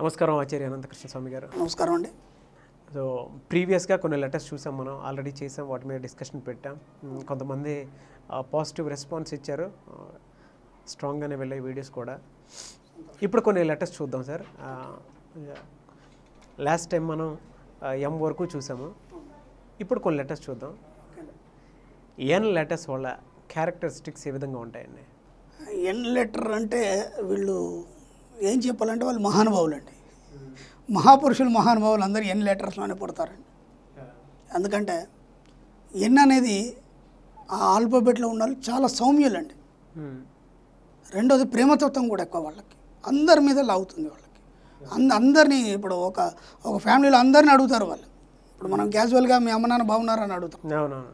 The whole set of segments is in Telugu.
నమస్కారం ఆచార్య అనంతకృష్ణ స్వామి గారు నమస్కారం అండి సో ప్రీవియస్గా కొన్ని లెటర్స్ చూసాం మనం ఆల్రెడీ చేసాం వాటి మీద డిస్కషన్ పెట్టాం కొంతమంది పాజిటివ్ రెస్పాన్స్ ఇచ్చారు స్ట్రాంగ్గానే వెళ్ళే వీడియోస్ కూడా ఇప్పుడు కొన్ని లెటర్స్ చూద్దాం సార్ లాస్ట్ టైం మనం ఎం వరకు చూసాము ఇప్పుడు కొన్ని లెటర్స్ చూద్దాం ఎన్ లెటర్స్ వల్ల క్యారెక్టరిస్టిక్స్ ఏ విధంగా ఉంటాయండి ఎన్ లెటర్ అంటే వీళ్ళు ఏం చెప్పాలంటే వాళ్ళు మహానుభావులు అండి మహాపురుషులు మహానుభావులు అందరూ ఎన్ని లెటర్స్లోనే పుడతారండి ఎందుకంటే ఎన్ అనేది ఆ ఆల్ఫాబెట్లో ఉన్న వాళ్ళు చాలా సౌమ్యులండి రెండోది ప్రేమతత్వం కూడా ఎక్కువ వాళ్ళకి అందరి మీద లాగుతుంది వాళ్ళకి అంద అందరినీ ఇప్పుడు ఒక ఒక ఫ్యామిలీలో అందరిని అడుగుతారు వాళ్ళు ఇప్పుడు మనం క్యాజువల్గా మీ అమ్మ నాన్న బాగున్నారని అడుగుతాం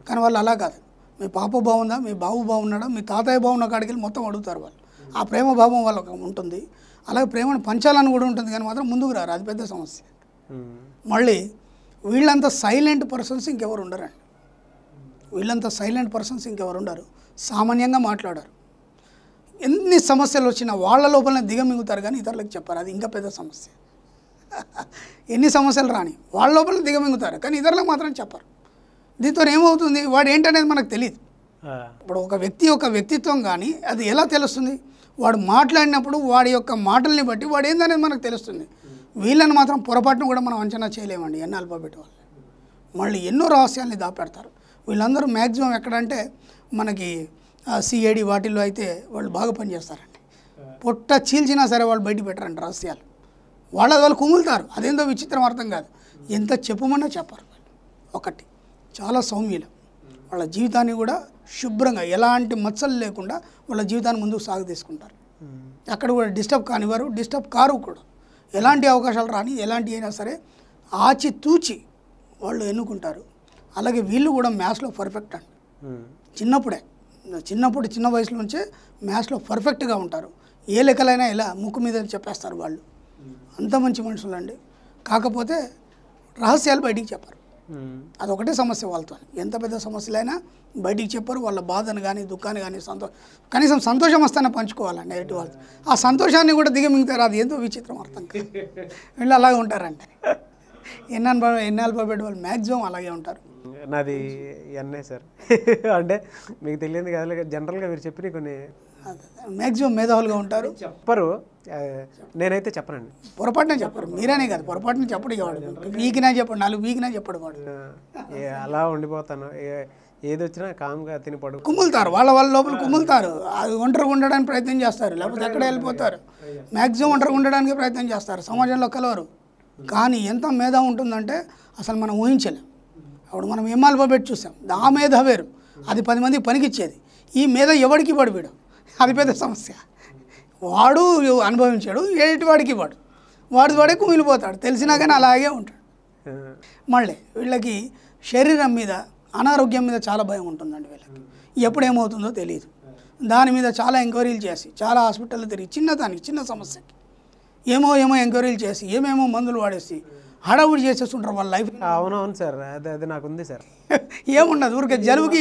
కానీ వాళ్ళు అలా కాదు మీ పాప బాగుందా మీ బాబు బాగున్నాడా మీ తాతయ్య బాగున్న కాడికి వెళ్ళి మొత్తం అడుగుతారు వాళ్ళు ఆ ప్రేమ భావం వాళ్ళకి ఉంటుంది అలాగే ప్రేమను పంచాలని కూడా ఉంటుంది కానీ మాత్రం ముందుకు రారు అది పెద్ద సమస్య మళ్ళీ వీళ్ళంత సైలెంట్ పర్సన్స్ ఇంకెవరు ఉండరండి వీళ్ళంత సైలెంట్ పర్సన్స్ ఇంకెవరు ఉండరు సామాన్యంగా మాట్లాడారు ఎన్ని సమస్యలు వచ్చినా వాళ్ళ లోపలనే దిగమింగుతారు కానీ ఇతరులకు చెప్పారు అది ఇంకా పెద్ద సమస్య ఎన్ని సమస్యలు రాని వాళ్ళ లోపల దిగమింగుతారు కానీ ఇతరులకు మాత్రం చెప్పరు దీంతో ఏమవుతుంది వాడు ఏంటనేది మనకు తెలియదు ఇప్పుడు ఒక వ్యక్తి యొక్క వ్యక్తిత్వం కానీ అది ఎలా తెలుస్తుంది వాడు మాట్లాడినప్పుడు వాడి యొక్క మాటల్ని బట్టి వాడు ఏందనేది మనకు తెలుస్తుంది వీళ్ళని మాత్రం పొరపాటును కూడా మనం అంచనా చేయలేమండి ఎన్ అల్పబెట్టి వాళ్ళు వాళ్ళు ఎన్నో రహస్యాల్ని దాపెడతారు వీళ్ళందరూ మ్యాక్సిమం ఎక్కడంటే మనకి సిఐడి వాటిల్లో అయితే వాళ్ళు బాగా పనిచేస్తారండి పొట్ట చీల్చినా సరే వాళ్ళు బయట పెట్టరండి రహస్యాలు వాళ్ళ వాళ్ళు కుములుతారు అదేందో విచిత్రం అర్థం కాదు ఎంత చెప్పమన్నా చెప్పరు ఒకటి చాలా సౌమ్యులు వాళ్ళ జీవితాన్ని కూడా శుభ్రంగా ఎలాంటి మచ్చలు లేకుండా వాళ్ళ జీవితాన్ని ముందుకు సాగు తీసుకుంటారు అక్కడ కూడా డిస్టర్బ్ కానివారు డిస్టర్బ్ కారు కూడా ఎలాంటి అవకాశాలు రాని ఎలాంటి అయినా సరే ఆచి తూచి వాళ్ళు ఎన్నుకుంటారు అలాగే వీళ్ళు కూడా మ్యాథ్స్లో పర్ఫెక్ట్ అండి చిన్నప్పుడే చిన్నప్పుడు చిన్న వయసులో నుంచే మ్యాథ్స్లో పర్ఫెక్ట్గా ఉంటారు ఏ లెక్కలైనా ఇలా ముక్కు మీద చెప్పేస్తారు వాళ్ళు అంత మంచి అండి కాకపోతే రహస్యాలు బయటికి చెప్పారు అదొకటే సమస్య వాళ్ళతో ఎంత పెద్ద సమస్యలైనా బయటికి చెప్పరు వాళ్ళ బాధను కానీ దుఃఖాన్ని కానీ సంతోషం కనీసం సంతోషం వస్తానే పంచుకోవాలి నెగిటివ్ వాళ్ళతో ఆ సంతోషాన్ని కూడా మింగుతారు అది ఎంతో విచిత్రం అర్థం వీళ్ళు అలాగే ఉంటారంటే ఎన్ఎన్ ఎన్ఎల్ పెట్టి వాళ్ళు మ్యాక్సిమం అలాగే ఉంటారు నాది ఎన్ఏ సార్ అంటే మీకు తెలియదు కదా జనరల్గా మీరు చెప్పిన కొన్ని మ్యాక్సిమం మేధావులుగా ఉంటారు చెప్పరు నేనైతే చెప్పనండి పొరపాటున చెప్పరు మీరనే కాదు పొరపాటున చెప్పడు వాడు వీకినా చెప్పండి నాలుగు వీకినా చెప్పడు వాడు అలా ఉండిపోతాను ఏది వచ్చినా కామ్గా తిని పడు కుమ్ములుతారు వాళ్ళ వాళ్ళ లోపల కుమ్ములుతారు అది ఒంటరిగా ఉండడానికి ప్రయత్నం చేస్తారు లేకపోతే ఎక్కడ వెళ్ళిపోతారు మ్యాక్సిమం ఒంటరిగా ఉండడానికి ప్రయత్నం చేస్తారు సమాజంలో కలవరు కానీ ఎంత మేధ ఉంటుందంటే అసలు మనం ఊహించలేం అప్పుడు మనం ఏమాల్బో పెట్టి చూసాం ఆ మేధ వేరు అది పది మంది పనికిచ్చేది ఈ మేధ ఎవడికి పడిపోయాడు అది పెద్ద సమస్య వాడు అనుభవించాడు వాడికి వాడు వాడి వాడే కుమిలిపోతాడు తెలిసినా కానీ అలాగే ఉంటాడు మళ్ళీ వీళ్ళకి శరీరం మీద అనారోగ్యం మీద చాలా భయం ఉంటుందండి వీళ్ళకి ఎప్పుడేమవుతుందో తెలియదు దాని మీద చాలా ఎంక్వైరీలు చేసి చాలా హాస్పిటల్లో తిరిగి చిన్న దానికి చిన్న సమస్యకి ఏమో ఏమో ఎంక్వైరీలు చేసి ఏమేమో మందులు వాడేసి హడావుడి చేసేస్తుంటారు వాళ్ళ లైఫ్ అవునవును సార్ అది అది నాకు ఉంది సార్ ఏముండదు ఊరికే జలుబుకి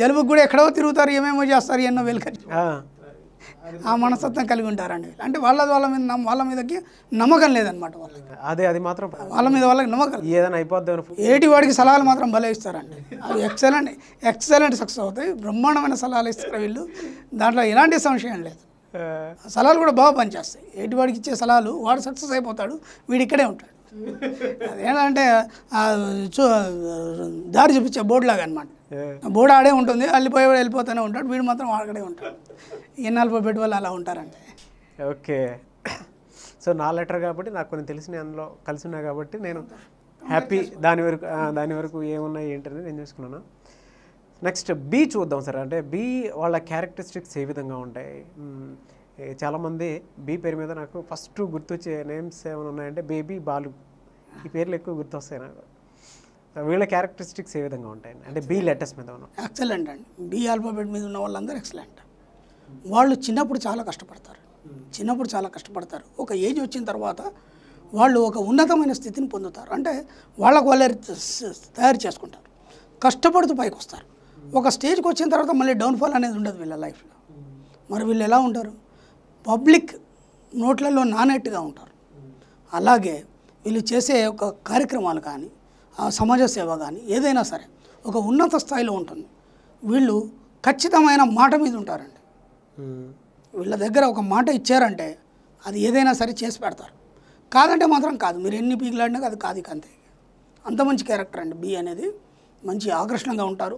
జలుబుకి కూడా ఎక్కడో తిరుగుతారు ఏమేమో చేస్తారు ఎన్నో వెళ్ళి ఆ మనస్తత్వం కలిగి ఉంటారండి అంటే వాళ్ళ వాళ్ళ మీద వాళ్ళ మీదకి నమ్మకం లేదనమాట వాళ్ళకి అదే అది మాత్రం వాళ్ళ మీద వాళ్ళకి నమ్మకం ఏదైనా అయిపోద్ది ఏటి వాడికి సలహాలు మాత్రం భలే ఇస్తారండి అవి ఎక్సలెంట్ ఎక్సలెంట్ సక్సెస్ అవుతాయి బ్రహ్మాండమైన సలహాలు ఇస్తారు వీళ్ళు దాంట్లో ఎలాంటి సంశయం లేదు సలహాలు కూడా బాగా పనిచేస్తాయి ఏటి వాడికి ఇచ్చే సలహాలు వాడు సక్సెస్ అయిపోతాడు వీడు ఇక్కడే ఉంటాడు అదేంటంటే దారి చూపించే బోర్డు లాగా అనమాట బోర్డు ఆడే ఉంటుంది వెళ్ళిపోయే వెళ్ళిపోతూనే ఉంటాడు వీడు మాత్రం ఆడగడే ఉంటాడు ఎన్నాళ్ళు పెట్టి వాళ్ళు అలా ఉంటారండి ఓకే సో నా లెటర్ కాబట్టి నాకు కొన్ని తెలిసిన అందులో కలిసి ఉన్నాయి కాబట్టి నేను హ్యాపీ దాని వరకు దాని వరకు ఏమున్నాయి ఏంటనేది నేను చూసుకున్నాను నెక్స్ట్ బీ చూద్దాం సార్ అంటే బీ వాళ్ళ క్యారెక్టరిస్టిక్స్ ఏ విధంగా ఉంటాయి చాలామంది బీ పేరు మీద నాకు ఫస్ట్ గుర్తొచ్చే నేమ్స్ ఏమైనా ఉన్నాయంటే బేబీ బాలు ఈ పేర్లు ఎక్కువ గుర్తొస్తాయి నాకు వీళ్ళ క్యారెక్టరిస్టిక్స్ ఏ విధంగా ఉంటాయండి అంటే బీ లెటర్స్ మీద ఉన్న ఎక్సలెంట్ అండి బీ ఆల్ఫాబెట్ మీద ఉన్న వాళ్ళందరూ ఎక్సలెంట్ వాళ్ళు చిన్నప్పుడు చాలా కష్టపడతారు చిన్నప్పుడు చాలా కష్టపడతారు ఒక ఏజ్ వచ్చిన తర్వాత వాళ్ళు ఒక ఉన్నతమైన స్థితిని పొందుతారు అంటే వాళ్ళకు వాళ్ళే తయారు చేసుకుంటారు కష్టపడుతూ పైకి వస్తారు ఒక స్టేజ్కి వచ్చిన తర్వాత మళ్ళీ డౌన్ఫాల్ అనేది ఉండదు వీళ్ళ లైఫ్లో మరి వీళ్ళు ఎలా ఉంటారు పబ్లిక్ నోట్లలో నానట్టుగా ఉంటారు అలాగే వీళ్ళు చేసే ఒక కార్యక్రమాలు కానీ సమాజ సేవ కానీ ఏదైనా సరే ఒక ఉన్నత స్థాయిలో ఉంటుంది వీళ్ళు ఖచ్చితమైన మాట మీద ఉంటారండి వీళ్ళ దగ్గర ఒక మాట ఇచ్చారంటే అది ఏదైనా సరే చేసి పెడతారు కాదంటే మాత్రం కాదు మీరు ఎన్ని పీకులాడినా అది కాదు ఇక అంతే అంత మంచి క్యారెక్టర్ అండి బి అనేది మంచి ఆకర్షణంగా ఉంటారు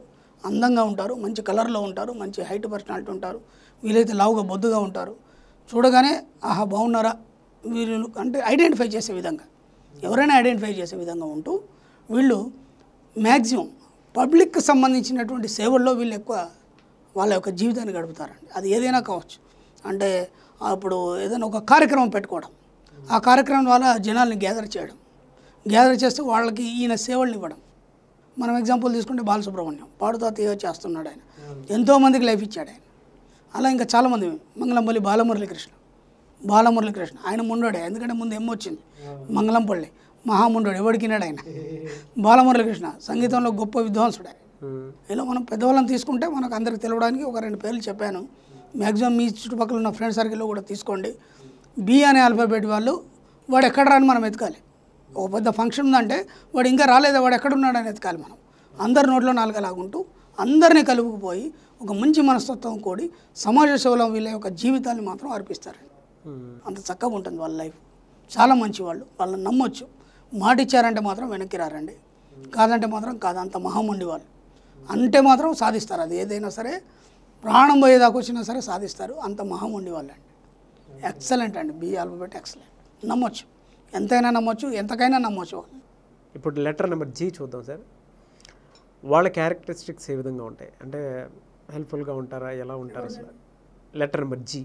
అందంగా ఉంటారు మంచి కలర్లో ఉంటారు మంచి హైట్ పర్సనాలిటీ ఉంటారు వీలైతే లావుగా బొద్దుగా ఉంటారు చూడగానే ఆహా బాగున్నారా వీళ్ళు అంటే ఐడెంటిఫై చేసే విధంగా ఎవరైనా ఐడెంటిఫై చేసే విధంగా ఉంటూ వీళ్ళు మ్యాక్సిమం పబ్లిక్కి సంబంధించినటువంటి సేవల్లో వీళ్ళు ఎక్కువ వాళ్ళ యొక్క జీవితాన్ని గడుపుతారండి అది ఏదైనా కావచ్చు అంటే అప్పుడు ఏదైనా ఒక కార్యక్రమం పెట్టుకోవడం ఆ కార్యక్రమం ద్వారా జనాల్ని గ్యాదర్ చేయడం గ్యాదర్ చేస్తే వాళ్ళకి ఈయన సేవలు ఇవ్వడం మనం ఎగ్జాంపుల్ తీసుకుంటే బాలసుబ్రహ్మణ్యం పాడుతా తీయ చేస్తున్నాడు ఆయన ఎంతోమందికి లైఫ్ ఇచ్చాడు ఆయన అలా ఇంకా చాలామంది మంగళంపల్లి బాలమురళీ కృష్ణ ఆయన ముండోడే ఎందుకంటే ముందు ఏమొచ్చింది మంగళంపల్లి మహాముండోడు ఎవడికినాడు ఆయన కృష్ణ సంగీతంలో గొప్ప విద్వాంసుడే ఇలా మనం పెద్దవాళ్ళని తీసుకుంటే మనకు అందరికి తెలవడానికి ఒక రెండు పేర్లు చెప్పాను మ్యాక్సిమం మీ చుట్టుపక్కల ఉన్న ఫ్రెండ్ సర్కిల్లో కూడా తీసుకోండి బి అనే ఆల్ఫాబెట్ వాళ్ళు వాడు ఎక్కడ రాని మనం ఎతకాలి ఒక పెద్ద ఫంక్షన్ ఉందంటే వాడు ఇంకా రాలేదా వాడు అని ఎతకాలి మనం అందరి నోట్లో నాలుగలాగుంటూ అందరినీ కలుపుకుపోయి ఒక మంచి మనస్తత్వం కూడి సమాజ సేవలో వీళ్ళ యొక్క జీవితాన్ని మాత్రం అర్పిస్తారండి అంత చక్కగా ఉంటుంది వాళ్ళ లైఫ్ చాలా మంచి వాళ్ళు వాళ్ళని నమ్మొచ్చు మాటిచ్చారంటే మాత్రం వెనక్కి రారండి కాదంటే మాత్రం కాదు అంత మహమ్మండి వాళ్ళు అంటే మాత్రం సాధిస్తారు అది ఏదైనా సరే ప్రాణం పోయేదాకా వచ్చినా సరే సాధిస్తారు అంత మహమ్మండి వాళ్ళు అండి ఎక్సలెంట్ అండి బి ఆల్ఫాబెట్ ఎక్సలెంట్ నమ్మొచ్చు ఎంతైనా నమ్మొచ్చు ఎంతకైనా నమ్మొచ్చు ఇప్పుడు లెటర్ నెంబర్ జీ చూద్దాం సార్ వాళ్ళ క్యారెక్టరిస్టిక్స్ ఏ విధంగా ఉంటాయి అంటే హెల్ప్ఫుల్గా ఉంటారా ఎలా ఉంటారు అసలు letter number G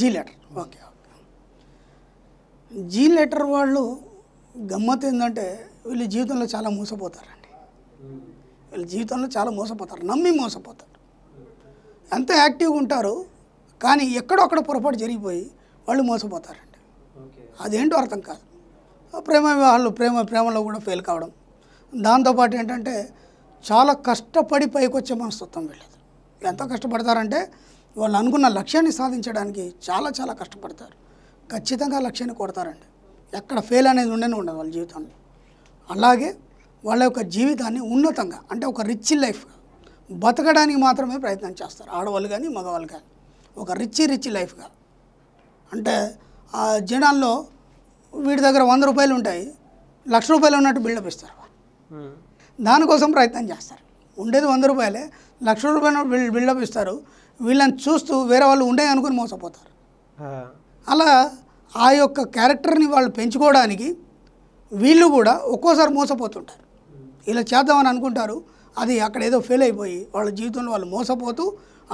G letter okay okay G letter వాళ్ళు గమ్మత్ ఏంటంటే వీళ్ళు జీవితంలో చాలా మోసపోతారండి వీళ్ళ జీవితంలో చాలా మోసపోతారు నమ్మి మోసపోతారు ఎంత యాక్టివ్గా ఉంటారు కానీ ఎక్కడో అక్కడ పొరపాటు జరిగిపోయి వాళ్ళు మోసపోతారండి అదేంటో అర్థం కాదు ప్రేమ వివాహాలు ప్రేమ ప్రేమలో కూడా ఫెయిల్ కావడం దాంతోపాటు ఏంటంటే చాలా కష్టపడి పైకి వచ్చే మనస్తత్వం వెళ్ళదు ఎంత కష్టపడతారంటే వాళ్ళు అనుకున్న లక్ష్యాన్ని సాధించడానికి చాలా చాలా కష్టపడతారు ఖచ్చితంగా లక్ష్యాన్ని కొడతారండి ఎక్కడ ఫెయిల్ అనేది ఉండనే ఉండదు వాళ్ళ జీవితంలో అలాగే వాళ్ళ యొక్క జీవితాన్ని ఉన్నతంగా అంటే ఒక రిచ్ లైఫ్ బతకడానికి మాత్రమే ప్రయత్నం చేస్తారు ఆడవాళ్ళు కానీ మగవాళ్ళు కానీ ఒక రిచ్ రిచ్ లైఫ్గా అంటే ఆ జనాల్లో వీడి దగ్గర వంద రూపాయలు ఉంటాయి లక్ష రూపాయలు ఉన్నట్టు బిల్డప్ ఇస్తారు దానికోసం ప్రయత్నం చేస్తారు ఉండేది వంద రూపాయలే లక్ష రూపాయలు బిల్డప్ ఇస్తారు వీళ్ళని చూస్తూ వేరే వాళ్ళు ఉండే అనుకుని మోసపోతారు అలా ఆ యొక్క క్యారెక్టర్ని వాళ్ళు పెంచుకోవడానికి వీళ్ళు కూడా ఒక్కోసారి మోసపోతుంటారు ఇలా చేద్దామని అనుకుంటారు అది అక్కడ ఏదో ఫెయిల్ అయిపోయి వాళ్ళ జీవితంలో వాళ్ళు మోసపోతూ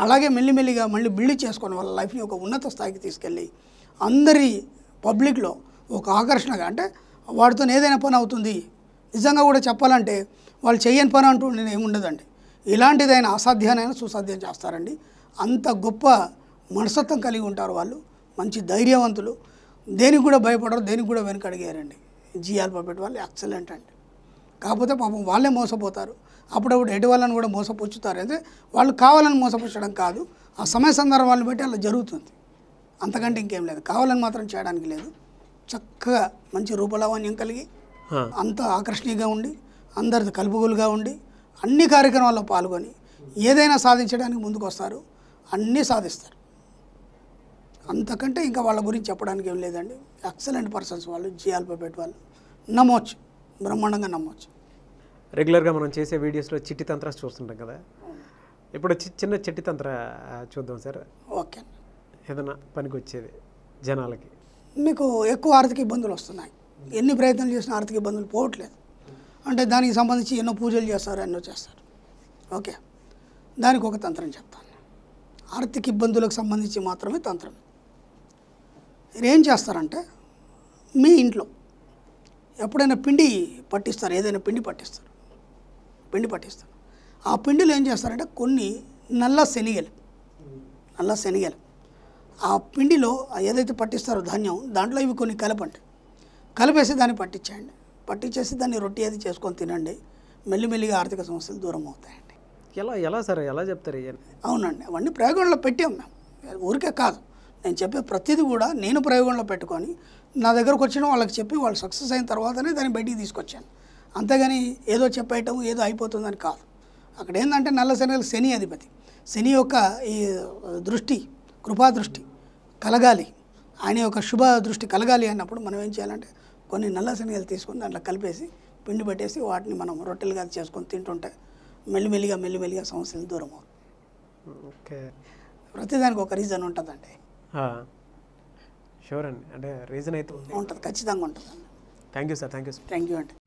అలాగే మెల్లిమెల్లిగా మళ్ళీ బిల్డ్ చేసుకొని వాళ్ళ లైఫ్ని ఒక ఉన్నత స్థాయికి తీసుకెళ్ళి అందరి పబ్లిక్లో ఒక ఆకర్షణగా అంటే వాడితో ఏదైనా పని అవుతుంది నిజంగా కూడా చెప్పాలంటే వాళ్ళు చేయని పని అంటూ ఏముండదండి ఇలాంటిదైనా అసాధ్యానైనా సుసాధ్యం చేస్తారండి అంత గొప్ప మనస్తత్వం కలిగి ఉంటారు వాళ్ళు మంచి ధైర్యవంతులు దేనికి కూడా భయపడరు దేనికి కూడా వెనుక అడిగారండి జీ ఆల్ఫాబెట్ వాళ్ళు ఎక్సలెంట్ అండి కాకపోతే పాపం వాళ్ళే మోసపోతారు అప్పుడప్పుడు ఎటు వాళ్ళని కూడా మోసపుచ్చుతారు అయితే వాళ్ళు కావాలని మోసపుచ్చడం కాదు ఆ సమయ సందర్భాలను బట్టి అలా జరుగుతుంది అంతకంటే ఇంకేం లేదు కావాలని మాత్రం చేయడానికి లేదు చక్కగా మంచి రూపలావాణ్యం కలిగి అంత ఆకర్షణీయంగా ఉండి అందరితో కలుపుగులుగా ఉండి అన్ని కార్యక్రమాల్లో పాల్గొని ఏదైనా సాధించడానికి ముందుకు వస్తారు అన్నీ సాధిస్తారు అంతకంటే ఇంకా వాళ్ళ గురించి చెప్పడానికి ఏం లేదండి ఎక్సలెంట్ పర్సన్స్ వాళ్ళు పేట్ వాళ్ళు నమ్మవచ్చు బ్రహ్మాండంగా నమ్మవచ్చు రెగ్యులర్గా మనం చేసే వీడియోస్లో చిట్టి తంత్రాలు చూస్తుంటాం కదా ఇప్పుడు చిన్న చిట్టి తంత్ర చూద్దాం సార్ ఓకే ఏదైనా పనికి వచ్చేది జనాలకి మీకు ఎక్కువ ఆర్థిక ఇబ్బందులు వస్తున్నాయి ఎన్ని ప్రయత్నాలు చేసినా ఆర్థిక ఇబ్బందులు పోవట్లేదు అంటే దానికి సంబంధించి ఎన్నో పూజలు చేస్తారు ఎన్నో చేస్తారు ఓకే దానికి ఒక తంత్రం చెప్తాను ఆర్థిక ఇబ్బందులకు సంబంధించి మాత్రమే తంత్రం ఏం చేస్తారంటే మీ ఇంట్లో ఎప్పుడైనా పిండి పట్టిస్తారు ఏదైనా పిండి పట్టిస్తారు పిండి పట్టిస్తారు ఆ పిండిలో ఏం చేస్తారంటే కొన్ని నల్ల శనిగలు నల్ల శనిగలు ఆ పిండిలో ఏదైతే పట్టిస్తారో ధాన్యం దాంట్లో ఇవి కొన్ని కలపండి కలిపేసి దాన్ని పట్టించేయండి పట్టించేసి దాన్ని రొట్టి అది చేసుకొని తినండి మెల్లిమెల్లిగా ఆర్థిక సమస్యలు దూరం అవుతాయండి ఎలా ఎలా సరే ఎలా చెప్తారు అవునండి అవన్నీ ప్రయోగంలో పెట్టాం మేము ఊరికే కాదు నేను చెప్పే ప్రతిదీ కూడా నేను ప్రయోగంలో పెట్టుకొని నా దగ్గరకు వచ్చిన వాళ్ళకి చెప్పి వాళ్ళు సక్సెస్ అయిన తర్వాతనే దాన్ని బయటికి తీసుకొచ్చాను అంతేగాని ఏదో చెప్పేయటం ఏదో అయిపోతుందని కాదు అక్కడ ఏంటంటే నల్ల శనగలు శని అధిపతి శని యొక్క ఈ దృష్టి కృపా దృష్టి కలగాలి ఆయన యొక్క శుభ దృష్టి కలగాలి అన్నప్పుడు మనం ఏం చేయాలంటే కొన్ని నల్ల శనగలు తీసుకొని దాంట్లో కలిపేసి పిండి పెట్టేసి వాటిని మనం రొట్టెలుగా చేసుకొని తింటుంటే మెల్లిమెల్లిగా మెల్లిమెల్లిగా సమస్యలు దూరం అవుతుంది ఓకే ప్రతిదానికి ఒక రీజన్ ఉంటుందండి షూర్ అండి అంటే రీజన్ అయితే ఉంటుంది ఖచ్చితంగా ఉంటుంది thank you sir thank you sir thank you అండి